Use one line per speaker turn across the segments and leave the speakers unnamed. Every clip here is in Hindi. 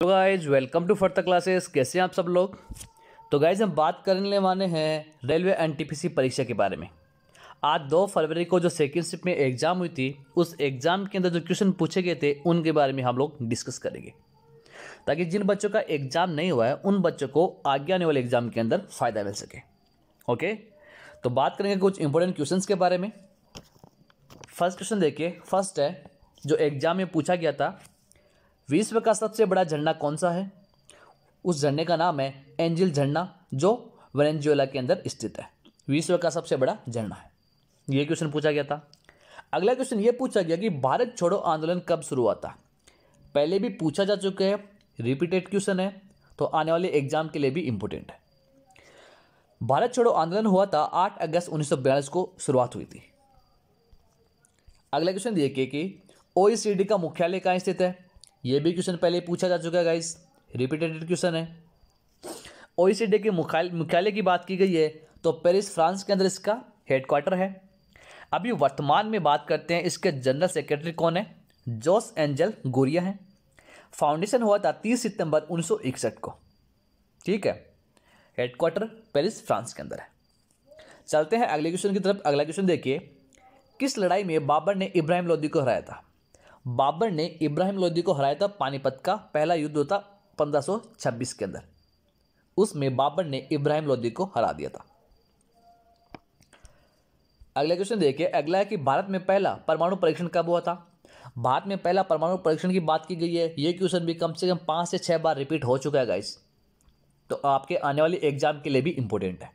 तो guys welcome to first classes कैसे हैं आप सब लोग तो गाइज हम बात करने वाले हैं रेलवे एन परीक्षा के बारे में आज दो फरवरी को जो सेकेंड शिफ्ट में एग्ज़ाम हुई थी उस एग्ज़ाम के अंदर जो क्वेश्चन पूछे गए थे उनके बारे में हम लोग डिस्कस करेंगे ताकि जिन बच्चों का एग्ज़ाम नहीं हुआ है उन बच्चों को आगे आने वाले एग्ज़ाम के अंदर फ़ायदा मिल सके ओके तो बात करेंगे कुछ इंपॉर्टेंट क्वेश्चन के बारे में फर्स्ट क्वेश्चन देखिए फर्स्ट है जो एग्ज़ाम में पूछा गया था विश्व का सबसे बड़ा झरना कौन सा है उस झरने का नाम है एंजिल झरना जो वेनेजुएला के अंदर स्थित है विश्व का सबसे बड़ा झरना है ये क्वेश्चन पूछा गया था अगला क्वेश्चन ये पूछा गया कि भारत छोड़ो आंदोलन कब शुरू हुआ था पहले भी पूछा जा चुका है रिपीटेड क्वेश्चन है तो आने वाले एग्जाम के लिए भी इम्पोर्टेंट है भारत छोड़ो आंदोलन हुआ था 8 अगस्त उन्नीस को शुरुआत हुई थी अगला क्वेश्चन देखिए कि ओ का मुख्यालय कहाँ स्थित है ये भी क्वेश्चन पहले पूछा जा चुका है गाइस रिपीटेड क्वेश्चन है ओ के मुख्यालय की बात की गई है तो पेरिस फ्रांस के अंदर इसका हेडक्वार्टर है अभी वर्तमान में बात करते हैं इसके जनरल सेक्रेटरी कौन है जोस एंजल गोरिया हैं फाउंडेशन हुआ था तीस सितंबर उन्नीस को ठीक है हेडक्वार्टर पेरिस फ्रांस के अंदर है चलते हैं अगले क्वेश्चन की तरफ अगला क्वेश्चन देखिए किस लड़ाई में बाबर ने इब्राहिम लोदी को हराया था बाबर ने इब्राहिम लोदी को हराया था पानीपत का पहला युद्ध होता 1526 के अंदर उसमें बाबर ने इब्राहिम लोदी को हरा दिया था अगला क्वेश्चन देखिए अगला है कि भारत में पहला परमाणु परीक्षण कब हुआ था भारत में पहला परमाणु परीक्षण की बात की गई है ये क्वेश्चन भी कम से कम पाँच से छह बार रिपीट हो चुका है गाइस तो आपके आने वाले एग्जाम के लिए भी इम्पोर्टेंट है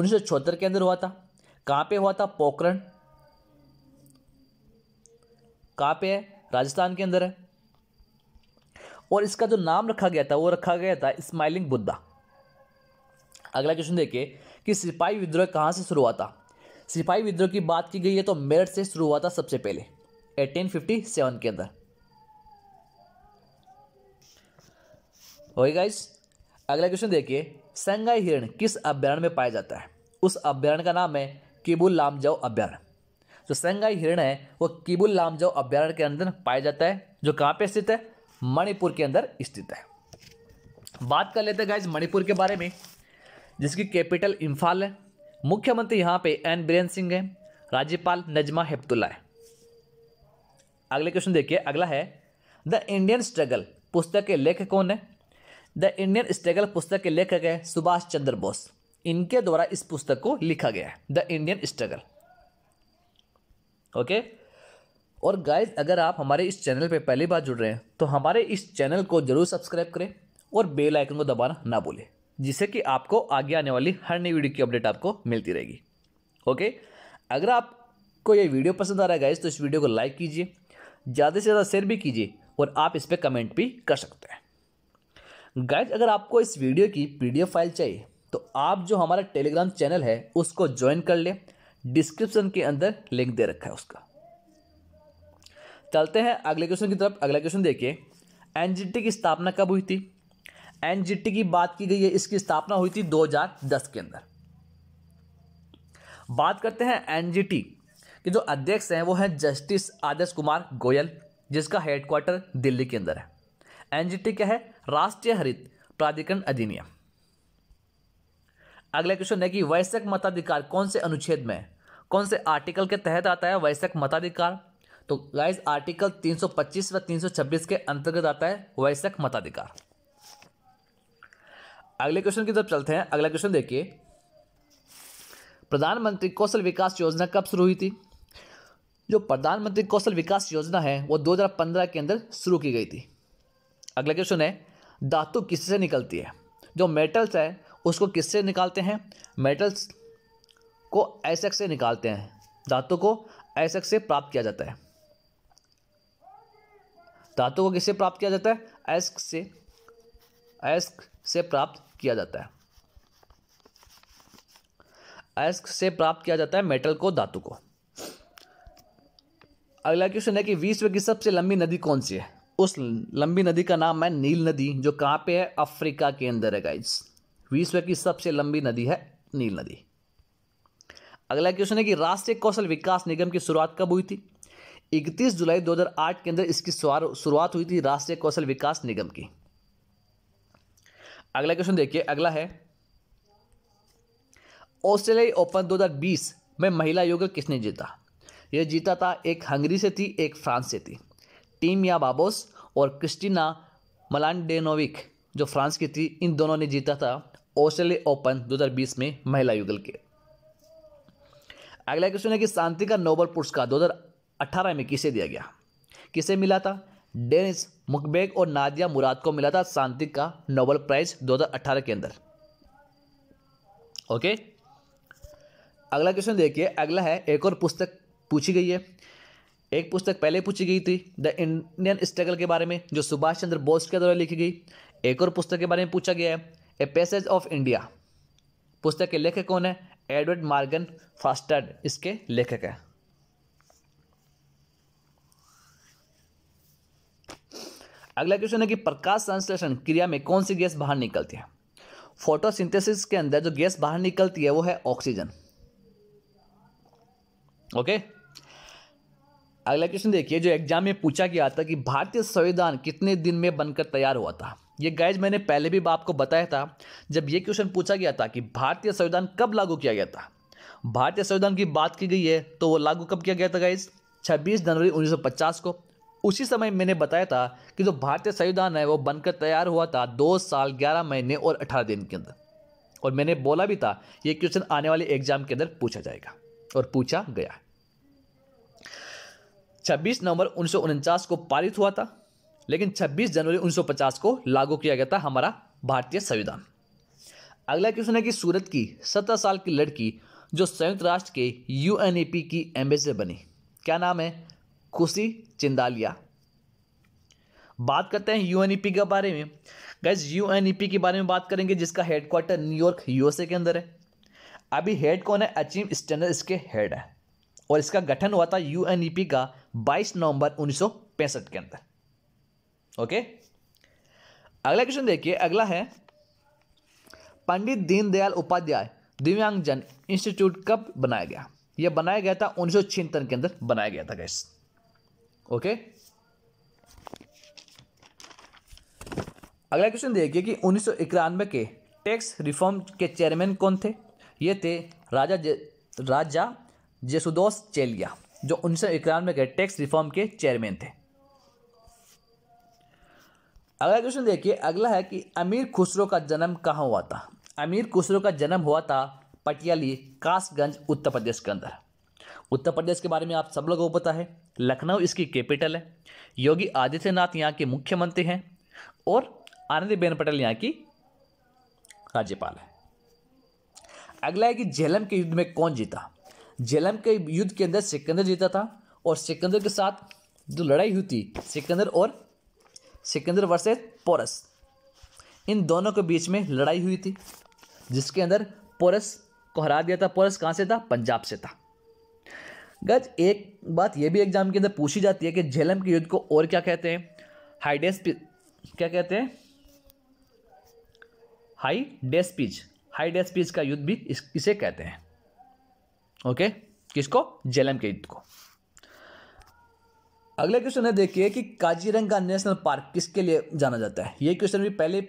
उन्नीस के अंदर हुआ था कहाँ पे हुआ था पोखरण कहाँ पे है राजस्थान के अंदर है और इसका जो नाम रखा गया था वो रखा गया था स्माइलिंग बुद्धा अगला क्वेश्चन देखिए कि सिपाही विद्रोह कहाँ से शुरू हुआ था सिपाही विद्रोह की बात की गई है तो मेरठ से शुरू हुआ था सबसे पहले 1857 के अंदर गाइस अगला क्वेश्चन देखिए संगाई हिरण किस अभ्यारण में पाया जाता है उस अभ्यारण्य का नाम है किबुल लामजाओ अभ्यारण जो संगाई हिरण है वो किबुल लामजाओ अभ्यारण्य के अंदर पाया जाता है जो कहाँ पे स्थित है मणिपुर के अंदर स्थित है बात कर लेते हैं गाइज मणिपुर के बारे में जिसकी कैपिटल इम्फाल है मुख्यमंत्री यहाँ पे एन बीरेन सिंह है राज्यपाल नजमा हेप्तुल्ला है अगले क्वेश्चन देखिए अगला है द इंडियन स्ट्रगल पुस्तक के लेखक कौन है द इंडियन स्ट्रगल पुस्तक के लेखक है सुभाष चंद्र बोस इनके द्वारा इस पुस्तक को लिखा गया है द इंडियन स्ट्रगल ओके और गाइज अगर आप हमारे इस चैनल पे पहली बार जुड़ रहे हैं तो हमारे इस चैनल को जरूर सब्सक्राइब करें और बेल आइकन को दबाना ना भूलें जिससे कि आपको आगे आने वाली हर नई वीडियो की अपडेट आपको मिलती रहेगी ओके अगर आपको ये वीडियो पसंद आ रहा है गाइज तो इस वीडियो को लाइक कीजिए ज़्यादा से ज़्यादा शेयर भी कीजिए और आप इस पर कमेंट भी कर सकते हैं गाइज अगर आपको इस वीडियो की पी फाइल चाहिए तो आप जो हमारा टेलीग्राम चैनल है उसको ज्वाइन कर लें डिस्क्रिप्शन के अंदर लिंक दे रखा है उसका चलते हैं अगले क्वेश्चन की तरफ अगला क्वेश्चन देखिए एनजीटी की स्थापना कब हुई थी एनजीटी की बात की गई है इसकी स्थापना हुई थी 2010 के अंदर बात करते हैं एनजीटी के जो अध्यक्ष हैं वो हैं जस्टिस आदर्श कुमार गोयल जिसका हेडक्वार्टर दिल्ली के अंदर है एनजीटी क्या है राष्ट्रीय हरित प्राधिकरण अधिनियम अगला क्वेश्चन है कि वैश्यक मताधिकार कौन से अनुच्छेद में कौन से आर्टिकल के तहत आता है वैश्यक मताधिकार तो गाइज आर्टिकल 325 व 326 के अंतर्गत आता है वैश्यक मताधिकार अगले क्वेश्चन की तरफ चलते हैं अगला क्वेश्चन देखिए प्रधानमंत्री कौशल विकास योजना कब शुरू हुई थी जो प्रधानमंत्री कौशल विकास योजना है वो 2015 के अंदर शुरू की गई थी अगला क्वेश्चन है धातु किससे निकलती है जो मेटल्स है उसको किससे निकालते हैं मेटल्स को ऐसक से निकालते हैं धातु को ऐसक से प्राप्त किया जाता है धातु को किससे प्राप्त किया जाता है एस्क से एस्क से प्राप्त किया जाता है एस्क से प्राप्त किया जाता है मेटल को धातु को अगला क्वेश्चन है कि विश्व की सबसे लंबी नदी कौन सी है उस लंबी नदी का नाम है नील नदी जो कहाँ पे है अफ्रीका के अंदर है गाइज विश्व की सबसे लंबी नदी है नील नदी अगला क्वेश्चन है कि राष्ट्रीय कौशल विकास निगम की शुरुआत कब हुई थी 31 जुलाई 2008 के अंदर इसकी शुरुआत हुई थी राष्ट्रीय कौशल विकास निगम की अगला क्वेश्चन देखिए अगला है ऑस्ट्रेलियाई ओपन 2020 में महिला योग किसने जीता यह जीता था एक हंगरी से थी एक फ्रांस से थी टीम या बाबोस और क्रिस्टीना मलानडेनोविक जो फ्रांस की थी इन दोनों ने जीता था ऑस्ट्रेलिया ओपन 2020 में महिला युगल के अगला क्वेश्चन है कि शांति का नोबल पुरस्कार 2018 में किसे दिया गया किसे मिला था डेनिस मुकबेग और नादिया मुराद को मिला था शांति का नोबल प्राइज 2018 के अंदर ओके अगला क्वेश्चन देखिए अगला है एक और पुस्तक पूछी गई है एक पुस्तक पहले पूछी गई थी द इंडियन स्ट्रगल के बारे में जो सुभाष चंद्र बोस के द्वारा लिखी गई एक और पुस्तक के बारे में पूछा गया है ए पैसेज ऑफ इंडिया पुस्तक के लेखक कौन है एडवर्ड मार्गन फास्टर्ड इसके लेखक है अगला क्वेश्चन है कि प्रकाश संश्लेषण क्रिया में कौन सी गैस बाहर निकलती है फोटोसिंथेसिस के अंदर जो गैस बाहर निकलती है वो है ऑक्सीजन ओके अगला क्वेश्चन देखिए जो एग्जाम में पूछा गया था कि भारतीय संविधान कितने दिन में बनकर तैयार हुआ था ये गाइज मैंने पहले भी आपको बताया था जब ये क्वेश्चन पूछा गया था कि भारतीय संविधान कब लागू किया गया था भारतीय संविधान की बात की गई है तो वो लागू कब किया गया था गाइज 26 जनवरी 1950 को उसी समय मैंने बताया था कि जो भारतीय संविधान है वो बनकर तैयार हुआ था दो साल ग्यारह महीने और अठारह दिन के अंदर और मैंने बोला भी था ये क्वेश्चन आने वाले एग्जाम के अंदर पूछा जाएगा और पूछा गया 26 नवंबर उन्नीस को पारित हुआ था लेकिन 26 जनवरी 1950 को लागू किया गया था हमारा भारतीय संविधान अगला क्वेश्चन है कि सूरत की सत्रह साल की लड़की जो संयुक्त राष्ट्र के यू की एम्बेसडर बनी क्या नाम है खुशी चिंदालिया बात करते हैं यू के बारे में गैस यू के बारे में बात करेंगे जिसका हेडक्वार्टर न्यूयॉर्क यूएसए के अंदर है अभी हेड कौन है अचीव स्टैंडर्ड इसके हेड है और इसका गठन हुआ था यू का 22 नवंबर उन्नीस के अंदर ओके अगला क्वेश्चन देखिए अगला है पंडित दीनदयाल उपाध्याय दिव्यांगजन इंस्टीट्यूट कब बनाया गया यह बनाया गया था उन्नीस सौ के अंदर बनाया गया था गैस ओके अगला क्वेश्चन देखिए कि उन्नीस के टैक्स रिफॉर्म के चेयरमैन कौन थे ये थे राजा जे, राजा जेसुदोस चेलिया जो उन्नीस के टैक्स रिफॉर्म के चेयरमैन थे अगला क्वेश्चन देखिए अगला है कि अमीर खुसरो का जन्म कहाँ हुआ था अमीर खुसरो का जन्म हुआ था पटियाली कासगंज उत्तर प्रदेश के अंदर उत्तर प्रदेश के बारे में आप सब लोगों को पता है लखनऊ इसकी कैपिटल है योगी आदित्यनाथ यहाँ के मुख्यमंत्री हैं और आनंदीबेन पटेल यहाँ की राज्यपाल है अगला है कि झेलम के युद्ध में कौन जीता झेलम के युद्ध के अंदर सिकंदर जीता था और सिकंदर के साथ जो लड़ाई हुई थी सिकंदर और सिकंदर वर्सेस पोरस इन दोनों के बीच में लड़ाई हुई थी जिसके अंदर पोरस को हरा दिया था पोरस कहाँ से था पंजाब से था गज एक बात यह भी एग्जाम के अंदर पूछी जाती है कि झेलम के युद्ध को और क्या कहते हैं हाइडेस क्या कहते हैं हाई डे हाई डे का युद्ध भी इस, इसे कहते हैं ओके किसको झेलम के युद्ध को अगला क्वेश्चन है देखिए कि काजीरंगा नेशनल पार्क किसके लिए जाना जाता है ये क्वेश्चन भी पहले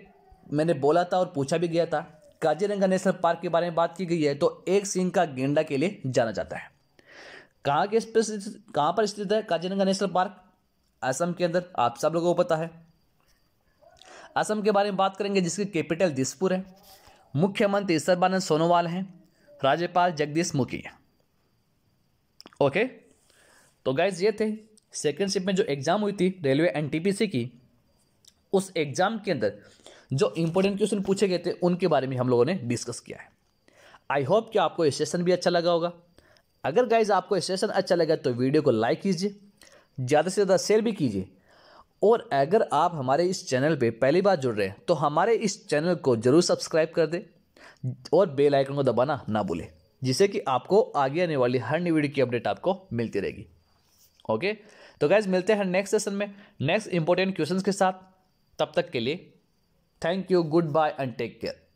मैंने बोला था और पूछा भी गया था काजीरंगा नेशनल पार्क के बारे में बात की गई है तो एक सिंह का गेंडा के लिए जाना जाता है कहाँ के कहाँ पर स्थित है काजीरंगा नेशनल पार्क असम के अंदर आप सब लोगों को पता है असम के बारे में बात करेंगे जिसकी कैपिटल दिसपुर है मुख्यमंत्री सर्बानंद सोनोवाल हैं राज्यपाल जगदीश मुखी ओके तो गाइज ये थे सेकेंड शिफ्ट में जो एग्ज़ाम हुई थी रेलवे एन की उस एग्ज़ाम के अंदर जो इंपॉर्टेंट क्वेश्चन पूछे गए थे उनके बारे में हम लोगों ने डिस्कस किया है आई होप कि आपको ये सेशन भी अच्छा लगा होगा अगर गाइज आपको ये सेशन अच्छा लगा तो वीडियो को लाइक कीजिए ज़्यादा से ज़्यादा शेयर भी कीजिए और अगर आप हमारे इस चैनल पे पहली बार जुड़ रहे हैं तो हमारे इस चैनल को ज़रूर सब्सक्राइब कर दें और बेल आइकन को दबाना ना भूलें जिससे कि आपको आगे आने वाली हर नई वीडियो की अपडेट आपको मिलती रहेगी ओके तो गैज मिलते हैं नेक्स्ट सेशन में नेक्स्ट इंपॉर्टेंट क्वेश्चन के साथ तब तक के लिए thank you goodbye and take care